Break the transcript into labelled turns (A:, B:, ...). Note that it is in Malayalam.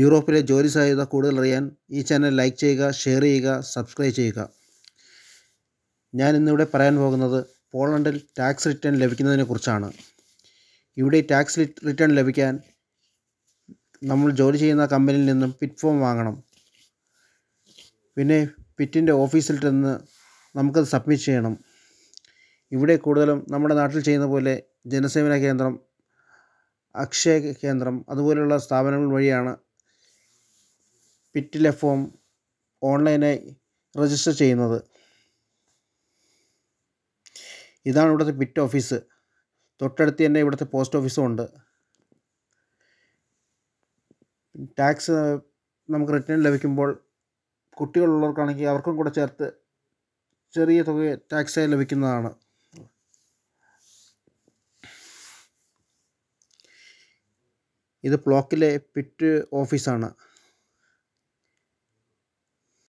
A: യൂറോപ്പിലെ ജോലി സാധ്യത കൂടുതൽ അറിയാൻ ഈ ചാനൽ ലൈക്ക് ചെയ്യുക ഷെയർ ചെയ്യുക സബ്സ്ക്രൈബ് ചെയ്യുക ഞാൻ ഇന്നിവിടെ പറയാൻ പോകുന്നത് പോളണ്ടിൽ ടാക്സ് റിട്ടേൺ ലഭിക്കുന്നതിനെക്കുറിച്ചാണ് ഇവിടെ ടാക്സ് റിട്ടേൺ ലഭിക്കാൻ നമ്മൾ ജോലി ചെയ്യുന്ന കമ്പനിയിൽ നിന്നും പിറ്റ് ഫോം വാങ്ങണം പിന്നെ പിറ്റിൻ്റെ ഓഫീസിൽ നിന്ന് നമുക്കത് സബ്മിറ്റ് ചെയ്യണം ഇവിടെ കൂടുതലും നമ്മുടെ നാട്ടിൽ ചെയ്യുന്ന പോലെ ജനസേവന കേന്ദ്രം അക്ഷയ കേന്ദ്രം അതുപോലെയുള്ള സ്ഥാപനങ്ങൾ വഴിയാണ് പിറ്റിലെ ഫോം ഓൺലൈനായി രജിസ്റ്റർ ചെയ്യുന്നത് ഇതാണ് ഇവിടുത്തെ പിറ്റ് ഓഫീസ് തൊട്ടടുത്ത് തന്നെ ഇവിടുത്തെ പോസ്റ്റ് ഓഫീസും ഉണ്ട് ടാക്സ് നമുക്ക് റിട്ടേൺ ലഭിക്കുമ്പോൾ കുട്ടികളുള്ളവർക്കാണെങ്കിൽ അവർക്കും കൂടെ ചേർത്ത് ചെറിയ തുക ടാക്സായി ലഭിക്കുന്നതാണ് ഇത് ബ്ലോക്കിലെ പിറ്റ് ഓഫീസാണ്